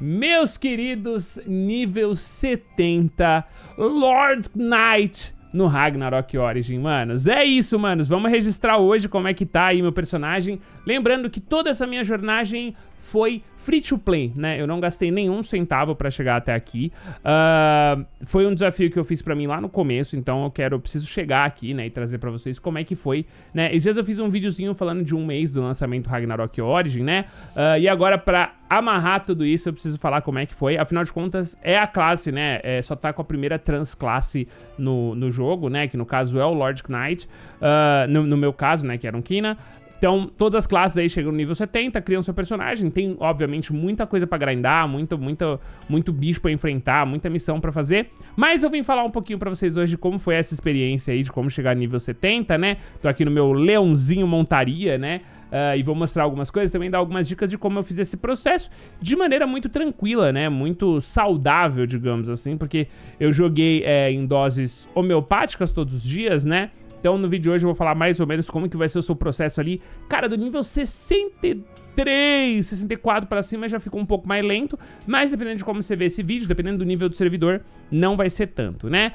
Meus queridos, nível 70, Lord Knight no Ragnarok Origin, manos. É isso, manos. Vamos registrar hoje como é que tá aí meu personagem. Lembrando que toda essa minha jornagem foi free to play, né? Eu não gastei nenhum centavo para chegar até aqui. Uh, foi um desafio que eu fiz para mim lá no começo, então eu quero, eu preciso chegar aqui, né, e trazer para vocês como é que foi, né? Esses dias eu fiz um videozinho falando de um mês do lançamento Ragnarok Origin, né? Uh, e agora para amarrar tudo isso, eu preciso falar como é que foi. Afinal de contas, é a classe, né? É, só tá com a primeira classe no, no jogo, né? Que no caso é o Lord Knight, uh, no, no, meu caso, né? Que era um Kina. Então, todas as classes aí chegam no nível 70, criam seu personagem. Tem, obviamente, muita coisa pra grindar, muito, muito, muito bicho pra enfrentar, muita missão pra fazer. Mas eu vim falar um pouquinho pra vocês hoje de como foi essa experiência aí, de como chegar no nível 70, né? Tô aqui no meu leãozinho montaria, né? Uh, e vou mostrar algumas coisas, também dar algumas dicas de como eu fiz esse processo de maneira muito tranquila, né? Muito saudável, digamos assim, porque eu joguei é, em doses homeopáticas todos os dias, né? Então no vídeo de hoje eu vou falar mais ou menos como que vai ser o seu processo ali. Cara, do nível 63, 64 para cima já ficou um pouco mais lento, mas dependendo de como você vê esse vídeo, dependendo do nível do servidor, não vai ser tanto, né?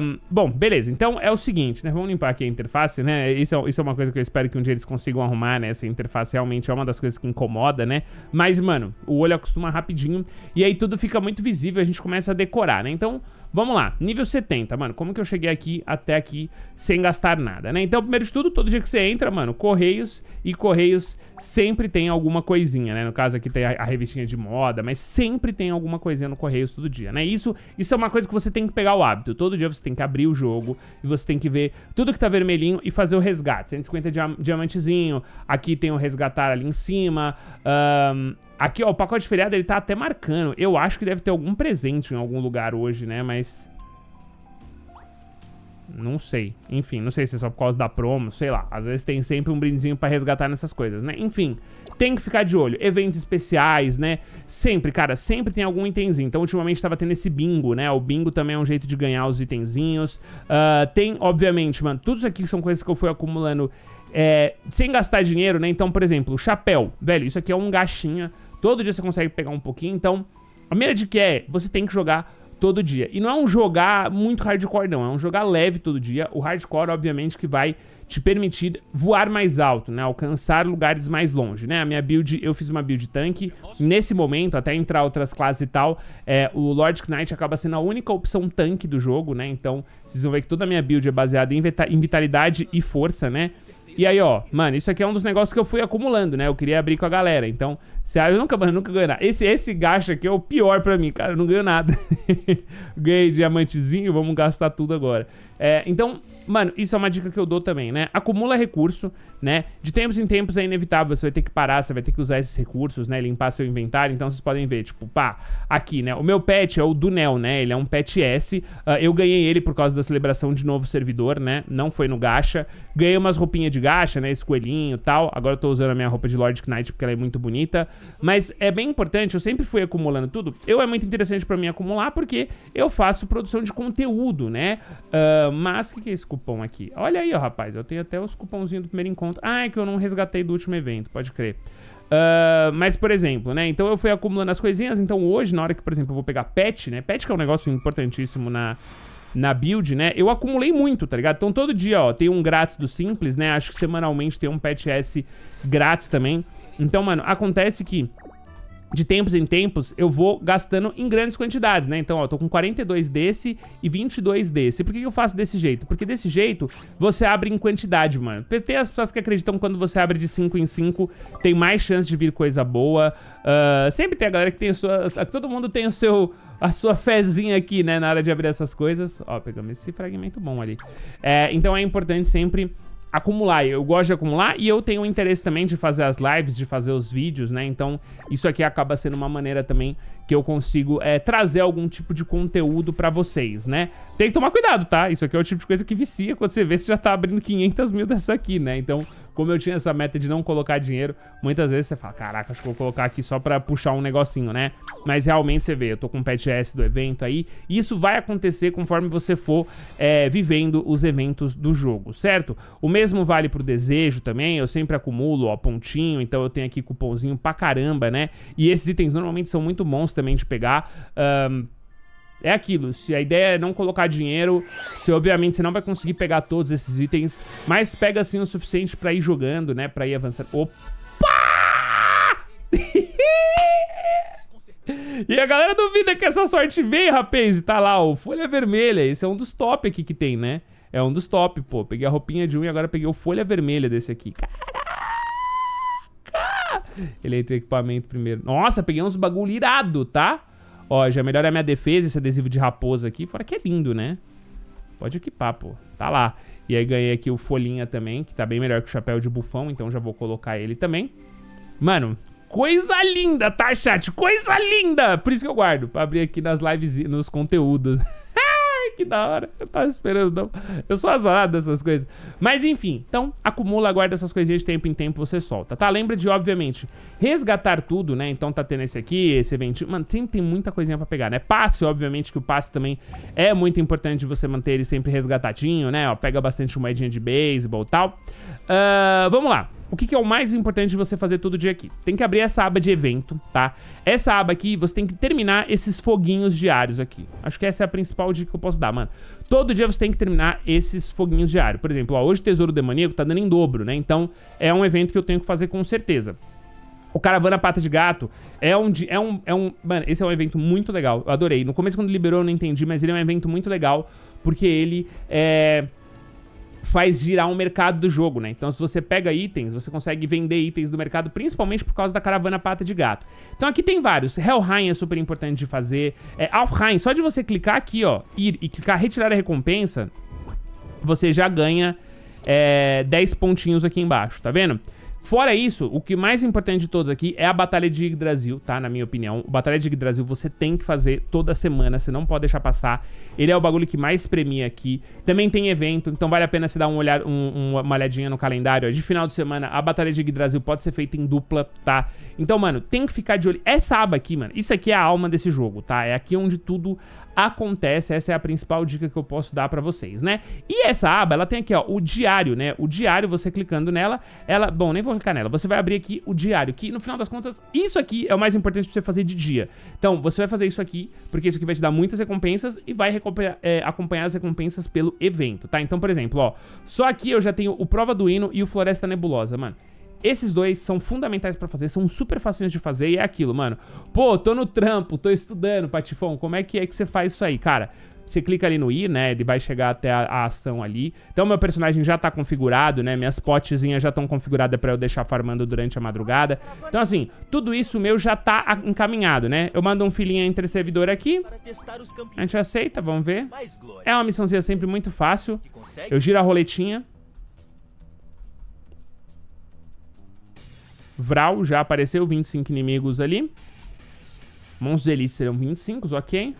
Um, bom, beleza. Então é o seguinte, né? Vamos limpar aqui a interface, né? Isso é, isso é uma coisa que eu espero que um dia eles consigam arrumar, né? Essa interface realmente é uma das coisas que incomoda, né? Mas, mano, o olho acostuma rapidinho e aí tudo fica muito visível, a gente começa a decorar, né? Então... Vamos lá, nível 70, mano. Como que eu cheguei aqui até aqui sem gastar nada, né? Então, primeiro de tudo, todo dia que você entra, mano, Correios e Correios sempre tem alguma coisinha, né? No caso aqui tem a, a revistinha de moda, mas sempre tem alguma coisinha no Correios todo dia, né? Isso, isso é uma coisa que você tem que pegar o hábito. Todo dia você tem que abrir o jogo e você tem que ver tudo que tá vermelhinho e fazer o resgate. 150 diam diamantezinho, aqui tem o resgatar ali em cima. Um, Aqui, ó, o pacote de feriado, ele tá até marcando. Eu acho que deve ter algum presente em algum lugar hoje, né? Mas... Não sei. Enfim, não sei se é só por causa da promo, sei lá. Às vezes tem sempre um brindezinho para resgatar nessas coisas, né? Enfim, tem que ficar de olho. Eventos especiais, né? Sempre, cara, sempre tem algum itemzinho. Então, ultimamente estava tendo esse bingo, né? O bingo também é um jeito de ganhar os itenzinhos. Uh, tem, obviamente, mano, tudo isso aqui são coisas que eu fui acumulando é, sem gastar dinheiro, né? Então, por exemplo, chapéu. Velho, isso aqui é um gachinha Todo dia você consegue pegar um pouquinho, então... A minha dica é, você tem que jogar todo dia. E não é um jogar muito hardcore, não. É um jogar leve todo dia. O hardcore, obviamente, que vai te permitir voar mais alto, né? Alcançar lugares mais longe, né? A minha build, eu fiz uma build tanque. Nesse momento, até entrar outras classes e tal, é, o Lord Knight acaba sendo a única opção tanque do jogo, né? Então, vocês vão ver que toda a minha build é baseada em, em vitalidade e força, né? E aí, ó, mano, isso aqui é um dos negócios que eu fui acumulando, né? Eu queria abrir com a galera. Então, você ah, eu nunca, mano, nunca ganho nada. Esse, esse gasto aqui é o pior pra mim, cara. Eu não ganho nada. Ganhei diamantezinho, vamos gastar tudo agora. É, então, mano, isso é uma dica que eu dou também, né? Acumula recurso, né? De tempos em tempos é inevitável, você vai ter que parar, você vai ter que usar esses recursos, né? Limpar seu inventário, então vocês podem ver, tipo, pá, aqui, né? O meu pet é o Dunel, né? Ele é um pet S. Uh, eu ganhei ele por causa da celebração de novo servidor, né? Não foi no gacha. Ganhei umas roupinhas de gacha, né? Esse coelhinho e tal. Agora eu tô usando a minha roupa de Lord Knight porque ela é muito bonita. Mas é bem importante, eu sempre fui acumulando tudo. Eu é muito interessante para mim acumular porque eu faço produção de conteúdo, né? Uh, mas o que, que é esse cupom aqui? Olha aí, ó, rapaz, eu tenho até os cupomzinhos do primeiro encontro. Ah, é que eu não resgatei do último evento, pode crer. Uh, mas, por exemplo, né? Então eu fui acumulando as coisinhas. Então hoje, na hora que, por exemplo, eu vou pegar pet, né? Pet que é um negócio importantíssimo na, na build, né? Eu acumulei muito, tá ligado? Então todo dia, ó, tem um grátis do Simples, né? Acho que semanalmente tem um pet S grátis também. Então, mano, acontece que de tempos em tempos, eu vou gastando em grandes quantidades, né? Então, ó, eu tô com 42 desse e 22 desse. Por que, que eu faço desse jeito? Porque desse jeito, você abre em quantidade, mano. Tem as pessoas que acreditam que quando você abre de 5 em 5, tem mais chance de vir coisa boa. Uh, sempre tem a galera que tem a sua... Todo mundo tem o seu... A sua fezinha aqui, né? Na hora de abrir essas coisas. Ó, pegamos esse fragmento bom ali. É, então, é importante sempre acumular. Eu gosto de acumular e eu tenho o interesse também de fazer as lives, de fazer os vídeos, né? Então, isso aqui acaba sendo uma maneira também que eu consigo é, trazer algum tipo de conteúdo para vocês, né? Tem que tomar cuidado, tá? Isso aqui é o tipo de coisa que vicia quando você vê, se já tá abrindo 500 mil dessa aqui, né? Então, como eu tinha essa meta de não colocar dinheiro, muitas vezes você fala, caraca, acho que vou colocar aqui só pra puxar um negocinho, né? Mas realmente você vê, eu tô com o PTS do evento aí, e isso vai acontecer conforme você for é, vivendo os eventos do jogo, certo? O mesmo vale pro desejo também, eu sempre acumulo, ó, pontinho, então eu tenho aqui cupomzinho pra caramba, né? E esses itens normalmente são muito bons também de pegar. Um, é aquilo, se a ideia é não colocar dinheiro, se obviamente você não vai conseguir pegar todos esses itens, mas pega assim o suficiente para ir jogando, né, para ir avançando. Opa! e a galera duvida que essa sorte vem, rapaz, e tá lá o Folha Vermelha, esse é um dos top aqui que tem, né? É um dos top, pô. Peguei a roupinha de um e agora peguei o Folha Vermelha desse aqui. Cara, ele entra em equipamento primeiro. Nossa, peguei uns bagulho irado, tá? Ó, já melhora a minha defesa esse adesivo de raposa aqui. Fora que é lindo, né? Pode equipar, pô. Tá lá. E aí ganhei aqui o folhinha também, que tá bem melhor que o chapéu de bufão, então já vou colocar ele também. Mano, coisa linda, tá, chat? Coisa linda! Por isso que eu guardo, pra abrir aqui nas lives, nos conteúdos. que da hora. Eu tava esperando, não. Eu sou azarado dessas coisas. Mas enfim, então acumula, guarda essas coisinhas de tempo em tempo, você solta, tá? Lembra de, obviamente, resgatar tudo, né? Então tá tendo esse aqui, esse eventinho. Mano, sempre tem muita coisinha pra pegar, né? Passe, obviamente, que o passe também é muito importante você manter ele sempre resgatadinho, né? Ó, pega bastante moedinha de beisebol e tal. Uh, vamos lá o que, que é o mais importante de você fazer todo dia aqui? Tem que abrir essa aba de evento, tá? Essa aba aqui, você tem que terminar esses foguinhos diários aqui. Acho que essa é a principal dica que eu posso dar, mano. Todo dia você tem que terminar esses foguinhos diários. Por exemplo, ó, hoje Tesouro Demoníaco tá dando em dobro, né? Então é um evento que eu tenho que fazer com certeza. O Caravana Pata de Gato é um, é um, é um... Mano, esse é um evento muito legal. Eu adorei. No começo, quando liberou, eu não entendi, mas ele é um evento muito legal. Porque ele é faz girar um mercado do jogo, né? Então, se você pega itens, você consegue vender itens do mercado, principalmente por causa da caravana pata de gato. Então, aqui tem vários. Helheim é super importante de fazer. É, Alfheim, só de você clicar aqui, ó, ir e clicar retirar a recompensa, você já ganha é, 10 pontinhos aqui embaixo, tá vendo? Tá vendo? Fora isso, o que mais importante de todos aqui é a Batalha de Yggdrasil, tá? Na minha opinião, a Batalha de Yggdrasil você tem que fazer toda semana, você não pode deixar passar. Ele é o bagulho que mais premia aqui. Também tem evento, então vale a pena se dar um olhar, um, uma olhadinha no calendário. De final de semana, a Batalha de Yggdrasil pode ser feita em dupla, tá? Então, mano, tem que ficar de olho. Essa aba aqui, mano, isso aqui é a alma desse jogo, tá? É aqui onde tudo acontece. Essa é a principal dica que eu posso dar para vocês, né? E essa aba, ela tem aqui, ó, o diário, né? O diário, você clicando nela, ela... Bom, nem vou clicar nela. Você vai abrir aqui o diário, que no final das contas, isso aqui é o mais importante pra você fazer de dia. Então, você vai fazer isso aqui, porque isso aqui vai te dar muitas recompensas e vai é, acompanhar as recompensas pelo evento, tá? Então, por exemplo, ó, só aqui eu já tenho o Prova do Hino e o Floresta Nebulosa, mano. Esses dois são fundamentais pra fazer, são super facinhos de fazer e é aquilo, mano. Pô, tô no trampo, tô estudando, Patifão, como é que é que você faz isso aí? Cara, você clica ali no i, né? Ele vai chegar até a, a, ação ali. Então, meu personagem já tá configurado, né? Minhas potezinhas já estão configuradas pra eu deixar farmando durante a madrugada. Então, assim, tudo isso meu já tá encaminhado, né? Eu mando um filhinho entre servidor aqui. A gente aceita, vamos ver. É uma missãozinha sempre muito fácil. Eu giro a roletinha. Vral, já apareceu 25 inimigos ali. Monstros de elite serão 25, ok.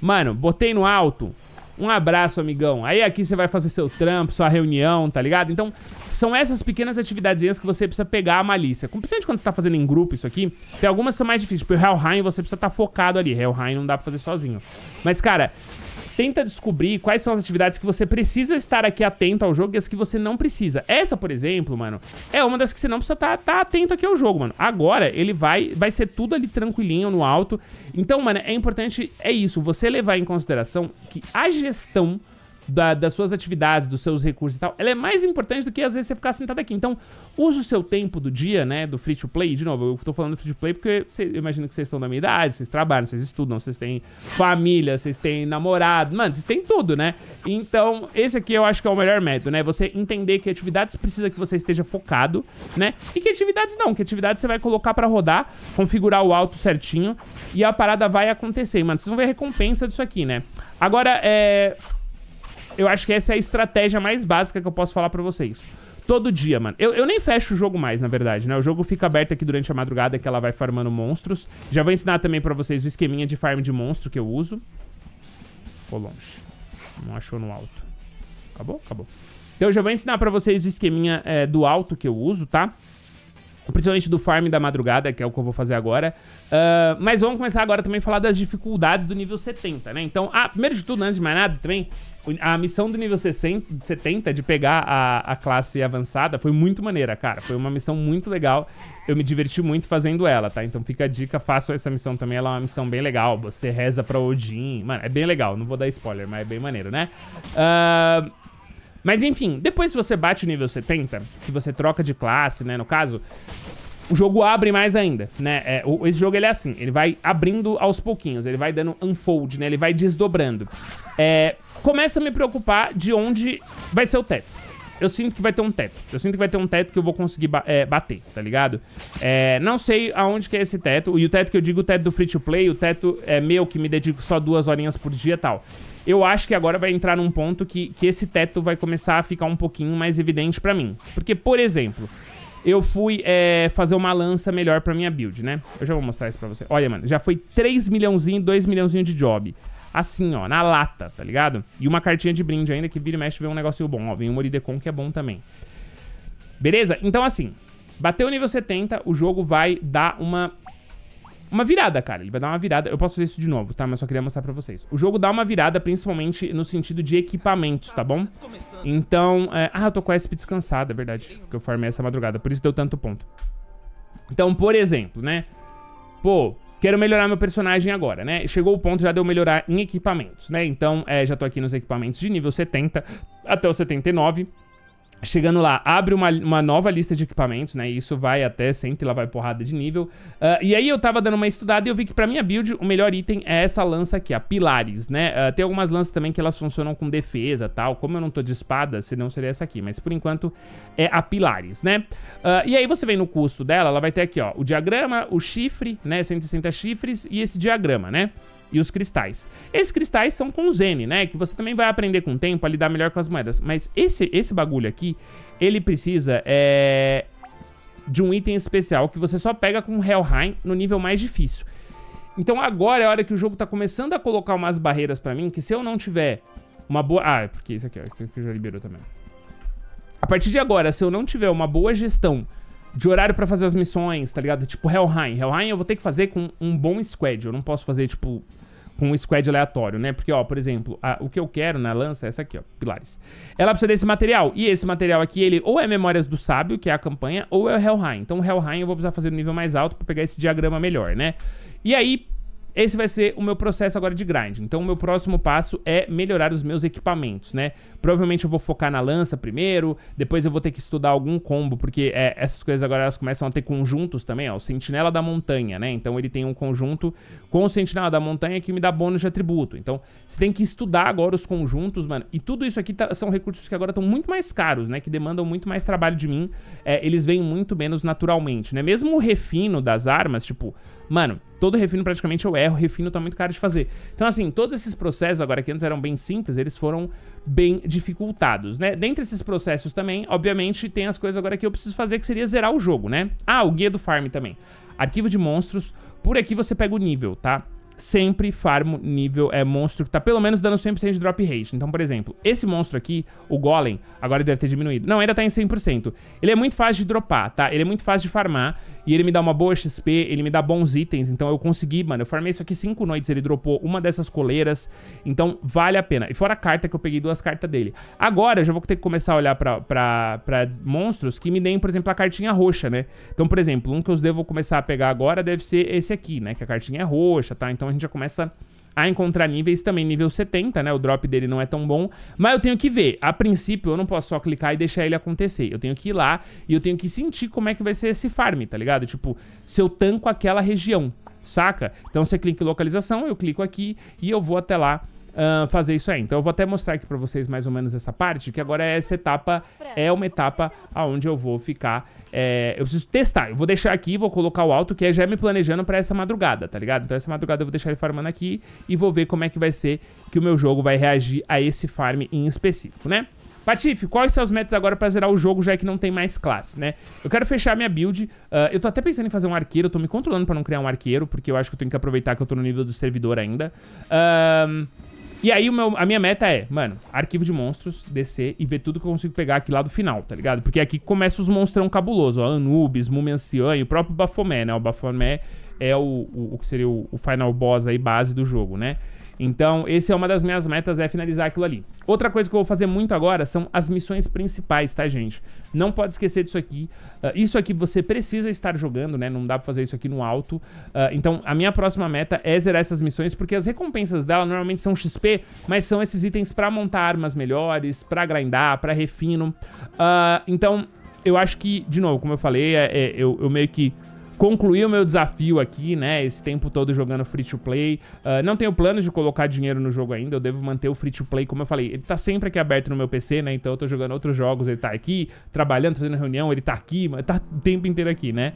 Mano, botei no alto. Um abraço, amigão. Aí aqui você vai fazer seu trampo, sua reunião, tá ligado? Então, são essas pequenas atividades que você precisa pegar a malícia. Principalmente quando você tá fazendo em grupo isso aqui, tem algumas que são mais difíceis. Tipo, o Hellheim você precisa estar tá focado ali. Hellheim não dá pra fazer sozinho. Mas, cara, tenta descobrir quais são as atividades que você precisa estar aqui atento ao jogo e as que você não precisa. Essa, por exemplo, mano, é uma das que você não precisa estar tá, tá atento aqui ao jogo, mano. Agora ele vai, vai ser tudo ali tranquilinho no alto. Então, mano, é importante, é isso, você levar em consideração que a gestão da, das suas atividades, dos seus recursos e tal, ela é mais importante do que às vezes você ficar sentado aqui. Então, use o seu tempo do dia, né, do free to play. De novo, eu tô falando free to play porque cê, eu imagino que vocês estão da minha idade, vocês trabalham, vocês estudam, vocês têm família, vocês têm namorado, mano, vocês têm tudo, né? Então, esse aqui eu acho que é o melhor método, né? Você entender que atividades precisa que você esteja focado, né? E que atividades não, que atividades você vai colocar pra rodar, configurar o alto certinho e a parada vai acontecer, mano. Vocês vão ver a recompensa disso aqui, né? Agora, é eu acho que essa é a estratégia mais básica que eu posso falar pra vocês. Todo dia, mano. Eu, eu nem fecho o jogo mais, na verdade, né? O jogo fica aberto aqui durante a madrugada que ela vai farmando monstros. Já vou ensinar também pra vocês o esqueminha de farm de monstro que eu uso. Ficou longe. Não achou no alto. Acabou? Acabou. Então já vou ensinar pra vocês o esqueminha é, do alto que eu uso, tá? Principalmente do farm da madrugada, que é o que eu vou fazer agora. Uh, mas vamos começar agora também a falar das dificuldades do nível 70, né? Então, ah, primeiro de tudo, antes de mais nada, também, a missão do nível 70 de pegar a, a classe avançada foi muito maneira, cara. Foi uma missão muito legal. Eu me diverti muito fazendo ela, tá? Então fica a dica, faça essa missão também. Ela é uma missão bem legal. Você reza pra Odin. Mano, é bem legal. Não vou dar spoiler, mas é bem maneiro, né? Uh, mas enfim, depois que você bate o nível 70, que você troca de classe, né, no caso, o jogo abre mais ainda, né? É, o, esse jogo ele é assim, ele vai abrindo aos pouquinhos, ele vai dando unfold, né? Ele vai desdobrando. É, começa a me preocupar de onde vai ser o teto. Eu sinto que vai ter um teto. Eu sinto que vai ter um teto que eu vou conseguir ba é, bater, tá ligado? É, não sei aonde que é esse teto. E o teto que eu digo, o teto do free to play, o teto é meu, que me dedico só duas horinhas por dia e tal eu acho que agora vai entrar num ponto que, que esse teto vai começar a ficar um pouquinho mais evidente para mim. Porque, por exemplo, eu fui é, fazer uma lança melhor pra minha build, né? Eu já vou mostrar isso pra você. Olha, mano, já foi 3 milhãozinho, 2 milhãozinho de job. Assim, ó, na lata, tá ligado? E uma cartinha de brinde ainda, que vira e mexe, vê um negocinho bom. Ó, vem o Moridecon, que é bom também. Beleza? Então, assim, bateu o nível 70, o jogo vai dar uma uma virada, cara. Ele vai dar uma virada. Eu posso fazer isso de novo, tá? Mas só queria mostrar pra vocês. O jogo dá uma virada, principalmente no sentido de equipamentos, tá bom? Então... É... Ah, eu tô com a SP descansada, é verdade. Porque eu farmei essa madrugada. Por isso deu tanto ponto. Então, por exemplo, né? Pô, quero melhorar meu personagem agora, né? Chegou o ponto já de eu melhorar em equipamentos, né? Então, é, já tô aqui nos equipamentos de nível 70 até o 79. Chegando lá, abre uma, uma nova lista de equipamentos, né? E isso vai até sempre, lá vai porrada de nível. Uh, e aí eu tava dando uma estudada e eu vi que pra minha build o melhor item é essa lança aqui, a Pilares, né? Uh, tem algumas lanças também que elas funcionam com defesa tal. Como eu não tô de espada, senão seria essa aqui. Mas por enquanto é a Pilares, né? Uh, e aí você vem no custo dela, ela vai ter aqui, ó, o diagrama, o chifre, né? 160 chifres e esse diagrama, né? e os cristais. Esses cristais são com Zen, né? Que você também vai aprender com o tempo a lidar melhor com as moedas. Mas esse, esse bagulho aqui, ele precisa é, de um item especial que você só pega com Helheim no nível mais difícil. Então agora é a hora que o jogo tá começando a colocar umas barreiras pra mim, que se eu não tiver uma boa... Ah, é porque isso aqui, ó, é que já liberou também. A partir de agora, se eu não tiver uma boa gestão de horário para fazer as missões, tá ligado? Tipo Hellheim. Hellheim eu vou ter que fazer com um bom squad. Eu não posso fazer, tipo, com um squad aleatório, né? Porque, ó, por exemplo, a, o que eu quero na lança é essa aqui, ó, pilares. Ela precisa desse material. E esse material aqui, ele ou é Memórias do Sábio, que é a campanha, ou é o Hellheim. Então o Hellheim eu vou precisar fazer no nível mais alto pra pegar esse diagrama melhor, né? E aí, esse vai ser o meu processo agora de grind. Então, o meu próximo passo é melhorar os meus equipamentos, né? Provavelmente eu vou focar na lança primeiro, depois eu vou ter que estudar algum combo, porque é, essas coisas agora elas começam a ter conjuntos também, ó. O Sentinela da Montanha, né? Então, ele tem um conjunto com o Sentinela da Montanha que me dá bônus de atributo. Então, você tem que estudar agora os conjuntos, mano. E tudo isso aqui tá, são recursos que agora estão muito mais caros, né? Que demandam muito mais trabalho de mim. É, eles vêm muito menos naturalmente, né? Mesmo o refino das armas, tipo, Mano, todo refino praticamente eu erro, refino tá muito caro de fazer. Então, assim, todos esses processos agora que antes eram bem simples, eles foram bem dificultados, né? Dentre esses processos também, obviamente, tem as coisas agora que eu preciso fazer, que seria zerar o jogo, né? Ah, o guia do farm também. Arquivo de monstros, por aqui você pega o nível, tá? sempre farmo nível é, monstro que tá pelo menos dando 100% de drop rate. Então, por exemplo, esse monstro aqui, o Golem, agora deve ter diminuído. Não, ainda tá em 100%. Ele é muito fácil de dropar, tá? Ele é muito fácil de farmar e ele me dá uma boa XP, ele me dá bons itens. Então eu consegui, mano, eu farmei isso aqui 5 noites, ele dropou uma dessas coleiras. Então vale a pena. E fora a carta que eu peguei, duas cartas dele. Agora eu já vou ter que começar a olhar pra, pra, pra monstros que me deem, por exemplo, a cartinha roxa, né? Então, por exemplo, um que eu devo começar a pegar agora deve ser esse aqui, né? Que a cartinha é roxa, tá? Então a gente já começa a encontrar níveis também nível 70, né? O drop dele não é tão bom, mas eu tenho que ver. A princípio, eu não posso só clicar e deixar ele acontecer. Eu tenho que ir lá e eu tenho que sentir como é que vai ser esse farm, tá ligado? Tipo, se eu tanco aquela região, saca? Então você clica em localização, eu clico aqui e eu vou até lá uh, fazer isso aí. Então eu vou até mostrar aqui pra vocês mais ou menos essa parte, que agora é essa etapa é uma etapa aonde eu vou ficar... É, eu preciso testar, eu vou deixar aqui, vou colocar o alto, que é já me planejando pra essa madrugada, tá ligado? Então essa madrugada eu vou deixar ele farmando aqui e vou ver como é que vai ser que o meu jogo vai reagir a esse farm em específico, né? Patife, quais são os métodos agora pra zerar o jogo, já que não tem mais classe, né? Eu quero fechar minha build. Uh, eu tô até pensando em fazer um arqueiro, eu tô me controlando pra não criar um arqueiro, porque eu acho que eu tenho que aproveitar que eu tô no nível do servidor ainda. Ahn... Uh... E aí meu, a minha meta é, mano, arquivo de monstros, descer e ver tudo que eu consigo pegar aqui lá do final, tá ligado? Porque aqui começa os monstrão cabuloso, ó, Anubis, Mumiancian e o próprio Baphomet, né? O Baphomet é o, o, o que seria o, o final boss aí, base do jogo, né? Então, essa é uma das minhas metas, é finalizar aquilo ali. Outra coisa que eu vou fazer muito agora são as missões principais, tá, gente? Não pode esquecer disso aqui. Uh, isso aqui você precisa estar jogando, né? Não dá pra fazer isso aqui no alto. Uh, então, a minha próxima meta é zerar essas missões, porque as recompensas dela normalmente são XP, mas são esses itens pra montar armas melhores, pra grindar, pra refino. Uh, então, eu acho que, de novo, como eu falei, é, é, eu, eu meio que concluir o meu desafio aqui, né? Esse tempo todo jogando free to play. Uh, não tenho planos de colocar dinheiro no jogo ainda, eu devo manter o free to play, como eu falei. Ele tá sempre aqui aberto no meu PC, né? Então eu tô jogando outros jogos, ele tá aqui, trabalhando, fazendo reunião, ele tá aqui, tá o tempo inteiro aqui, né?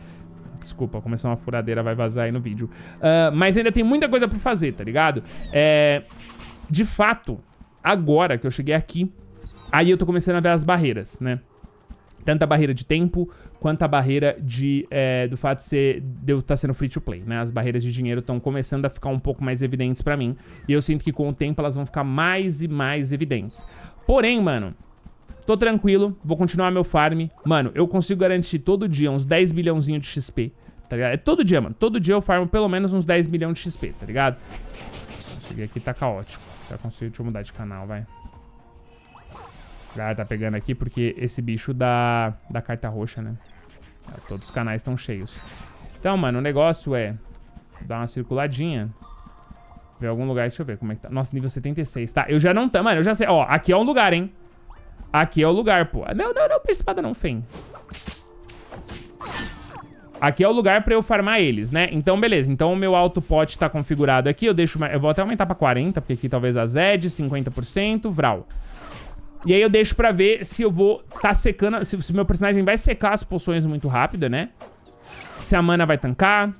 Desculpa, começou uma furadeira, vai vazar aí no vídeo. Uh, mas ainda tem muita coisa pra fazer, tá ligado? É, de fato, agora que eu cheguei aqui, aí eu tô começando a ver as barreiras, né? Tanto a barreira de tempo quanto a barreira de, é, do fato de, ser, de eu estar tá sendo free to play, né? As barreiras de dinheiro estão começando a ficar um pouco mais evidentes para mim. E eu sinto que com o tempo elas vão ficar mais e mais evidentes. Porém, mano, tô tranquilo, vou continuar meu farm. Mano, eu consigo garantir todo dia uns 10 bilhãozinho de XP, tá ligado? É todo dia, mano. Todo dia eu farmo pelo menos uns 10 milhões de XP, tá ligado? Cheguei aqui, tá caótico. Já consigo, deixa eu mudar de canal, vai galera ah, tá pegando aqui porque esse bicho dá, da carta roxa, né? Ah, todos os canais estão cheios. Então, mano, o negócio é dar uma circuladinha. Ver algum lugar, deixa eu ver como é que tá. Nossa, nível 76, tá? Eu já não tá, mano, eu já sei. Ó, aqui é um lugar, hein? Aqui é o lugar, pô. Ah, não, não, não, espada não, Fen. Aqui é o lugar pra eu farmar eles, né? Então, beleza. Então, o meu alto pote tá configurado aqui. Eu deixo... Eu vou até aumentar pra 40, porque aqui talvez a Zed, 50%, Vral. E aí eu deixo pra ver se eu vou tá secando... Se, se meu personagem vai secar as poções muito rápido, né? Se a mana vai tancar...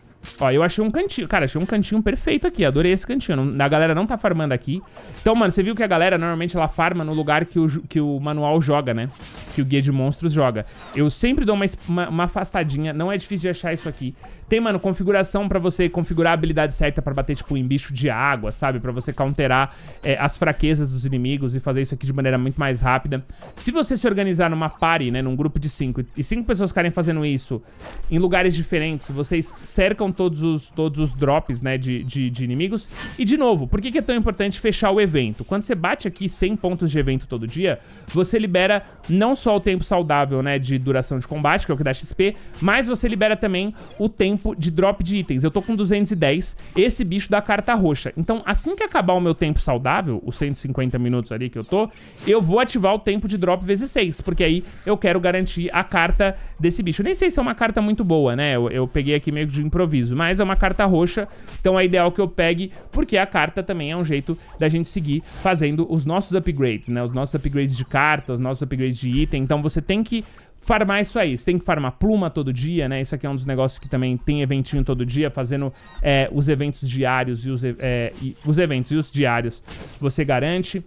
Ó, eu achei um cantinho, cara, achei um cantinho perfeito aqui, adorei esse cantinho, não, a galera não tá farmando aqui Então, mano, você viu que a galera normalmente ela farma no lugar que o, que o manual joga, né? que o Guia de Monstros joga. Eu sempre dou uma, uma, uma afastadinha, não é difícil de achar isso aqui. Tem, mano, configuração pra você configurar a habilidade certa pra bater, tipo, em bicho de água, sabe? Pra você counterar é, as fraquezas dos inimigos e fazer isso aqui de maneira muito mais rápida. Se você se organizar numa party, né, num grupo de cinco, e cinco pessoas ficarem fazendo isso em lugares diferentes, vocês cercam todos os, todos os drops, né, de, de, de inimigos. E, de novo, por que, que é tão importante fechar o evento? Quando você bate aqui 100 pontos de evento todo dia, você libera não só só o tempo saudável, né, de duração de combate, que é o que dá XP, mas você libera também o tempo de drop de itens. Eu tô com 210, esse bicho da carta roxa. Então, assim que acabar o meu tempo saudável, os 150 minutos ali que eu tô, eu vou ativar o tempo de drop vezes 6, porque aí eu quero garantir a carta desse bicho. nem sei se é uma carta muito boa, né? Eu, eu peguei aqui meio de improviso, mas é uma carta roxa, então é ideal que eu pegue, porque a carta também é um jeito da gente seguir fazendo os nossos upgrades, né? Os nossos upgrades de carta, os nossos upgrades de item, item. Então você tem que farmar isso aí. Você tem que farmar pluma todo dia, né? Isso aqui é um dos negócios que também tem eventinho todo dia, fazendo é, os eventos diários e os, é, e os eventos e os diários você garante.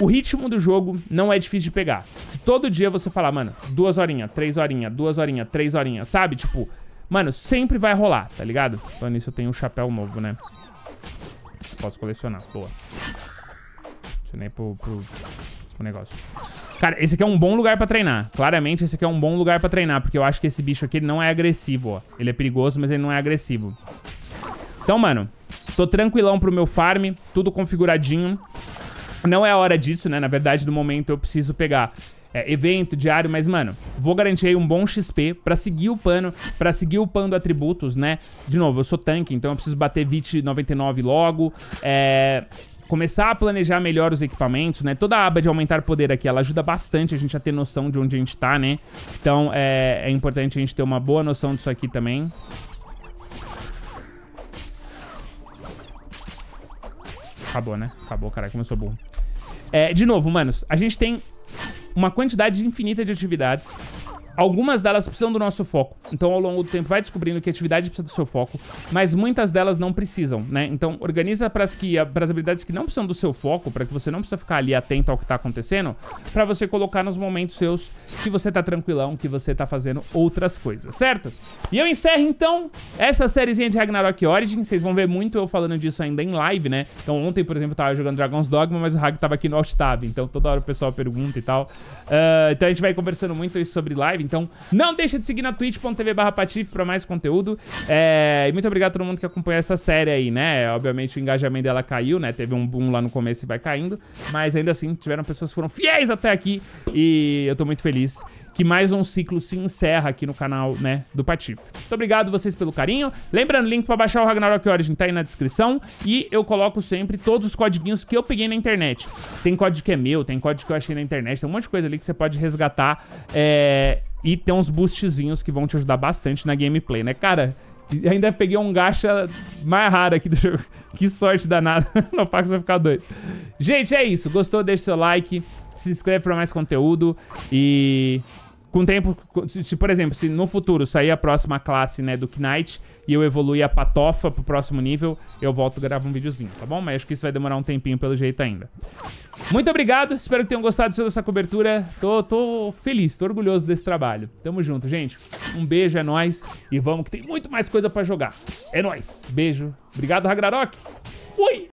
O ritmo do jogo não é difícil de pegar. Se todo dia você falar, mano, duas horinhas, três horinhas, duas horinhas, três horinhas, sabe? Tipo, mano, sempre vai rolar, tá ligado? Falando nisso, eu tenho um chapéu novo, né? Posso colecionar, boa. Adicionei pro, pro, pro negócio. Cara, esse aqui é um bom lugar pra treinar. Claramente, esse aqui é um bom lugar pra treinar, porque eu acho que esse bicho aqui não é agressivo, ó. Ele é perigoso, mas ele não é agressivo. Então, mano, tô tranquilão pro meu farm, tudo configuradinho. Não é hora disso, né? Na verdade, no momento eu preciso pegar é, evento diário, mas, mano, vou garantir aí um bom XP pra seguir o pano, pra seguir o pano atributos, né? De novo, eu sou tanque, então eu preciso bater VIT 99 logo, é começar a planejar melhor os equipamentos, né? Toda a aba de aumentar poder aqui, ela ajuda bastante a gente a ter noção de onde a gente tá, né? Então é, é importante a gente ter uma boa noção disso aqui também. Acabou, né? Acabou, caralho, como eu sou burro. É, de novo, manos, a gente tem uma quantidade infinita de atividades Algumas delas precisam do nosso foco. Então, ao longo do tempo, vai descobrindo que a atividade precisa do seu foco, mas muitas delas não precisam, né? Então, organiza para as que, as habilidades que não precisam do seu foco, para que você não precisa ficar ali atento ao que está acontecendo, para você colocar nos momentos seus que você está tranquilão, que você está fazendo outras coisas, certo? E eu encerro, então, essa sériezinha de Ragnarok Origin. Vocês vão ver muito eu falando disso ainda em live, né? Então, ontem, por exemplo, eu estava jogando Dragon's Dogma, mas o Rag estava aqui no Alt Tab, então toda hora o pessoal pergunta e tal. Uh, então, a gente vai conversando muito isso sobre live, então não deixa de seguir na twitch.tv barra Patife pra mais conteúdo. É, e muito obrigado a todo mundo que acompanhou essa série aí, né? Obviamente o engajamento dela caiu, né? Teve um boom lá no começo e vai caindo. Mas ainda assim, tiveram pessoas que foram fiéis até aqui. E eu tô muito feliz que mais um ciclo se encerra aqui no canal, né, do Patife. Muito obrigado vocês pelo carinho. Lembrando, o link para baixar o Ragnarok Origin tá aí na descrição e eu coloco sempre todos os codiguinhos que eu peguei na internet. Tem código que é meu, tem código que eu achei na internet, tem um monte de coisa ali que você pode resgatar, é e tem uns boostzinhos que vão te ajudar bastante na gameplay, né? Cara, ainda peguei um gacha mais raro aqui do jogo. Que sorte danada. no Pax vai ficar doido. Gente, é isso. Gostou? Deixa seu like. Se inscreve para mais conteúdo. E com o tempo, se, se, por exemplo, se no futuro sair a próxima classe, né, do Knight e eu evoluir a patofa pro próximo nível, eu volto e gravo um videozinho, tá bom? Mas acho que isso vai demorar um tempinho pelo jeito ainda. Muito obrigado, espero que tenham gostado de toda essa cobertura. Tô, tô feliz, tô orgulhoso desse trabalho. Tamo junto, gente. Um beijo, é nóis. E vamos que tem muito mais coisa pra jogar. É nóis. Beijo. Obrigado, Ragnarok. Fui!